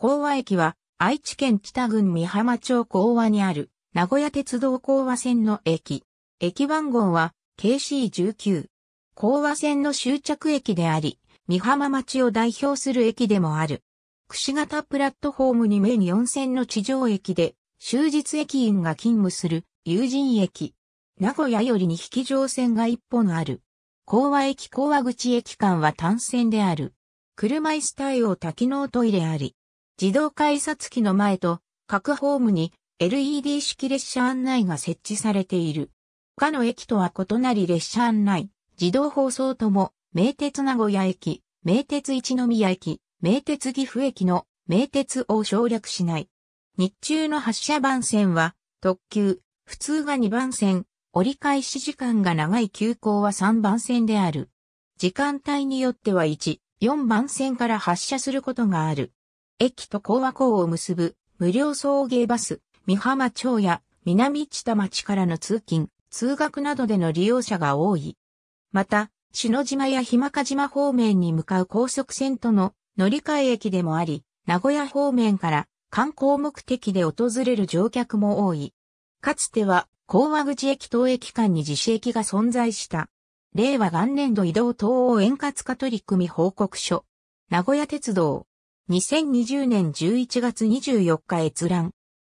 講和駅は愛知県北郡美浜町講和にある名古屋鉄道講和線の駅。駅番号は KC19。講和線の終着駅であり、美浜町を代表する駅でもある。櫛形プラットフォームに面4線の地上駅で、終日駅員が勤務する友人駅。名古屋よりに引き乗線が1本ある。講和駅講和口駅間は単線である。車椅子対応多機能トイレあり。自動改札機の前と各ホームに LED 式列車案内が設置されている。他の駅とは異なり列車案内、自動放送とも、名鉄名古屋駅、名鉄一宮駅、名鉄岐阜駅の名鉄を省略しない。日中の発車番線は特急、普通が2番線、折り返し時間が長い急行は3番線である。時間帯によっては1、4番線から発車することがある。駅と高和港を結ぶ無料送迎バス、美浜町や南千田町からの通勤、通学などでの利用者が多い。また、篠島や日間賀島方面に向かう高速線との乗り換え駅でもあり、名古屋方面から観光目的で訪れる乗客も多い。かつては、高和口駅等駅間に自主駅が存在した。令和元年度移動等を円滑化取り組み報告書。名古屋鉄道。2020年11月24日閲覧。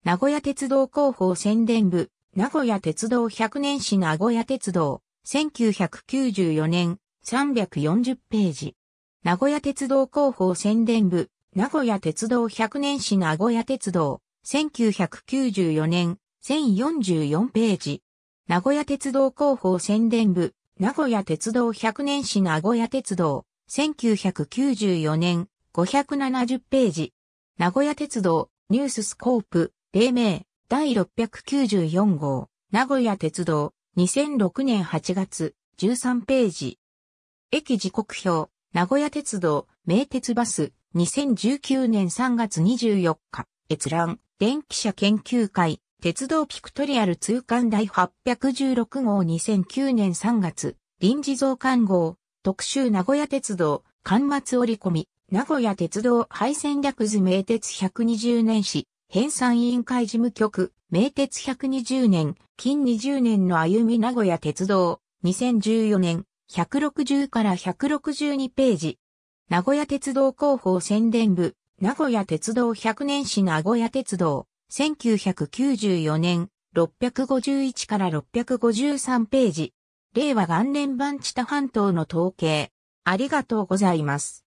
名古屋鉄道広報宣伝部、名古屋鉄道100年史名古屋鉄道、1994年、340ページ。名古屋鉄道広報宣伝部、名古屋鉄道100年史名古屋鉄道、1994年、1044ページ。名古屋鉄道広報宣伝部、名古屋鉄道100年史名古屋鉄道、1994年、570ページ。名古屋鉄道、ニューススコープ、黎明、第694号、名古屋鉄道、2006年8月、13ページ。駅時刻表、名古屋鉄道、名鉄バス、2019年3月24日、閲覧、電気車研究会、鉄道ピクトリアル通貫第816号2009年3月、臨時増刊号、特集名古屋鉄道、刊末折り込み、名古屋鉄道廃線略図名鉄120年史、編纂委員会事務局、名鉄120年、近20年の歩み名古屋鉄道、2014年、160から162ページ。名古屋鉄道広報宣伝部、名古屋鉄道100年史名古屋鉄道、1994年、651から653ページ。令和元年版地多半島の統計。ありがとうございます。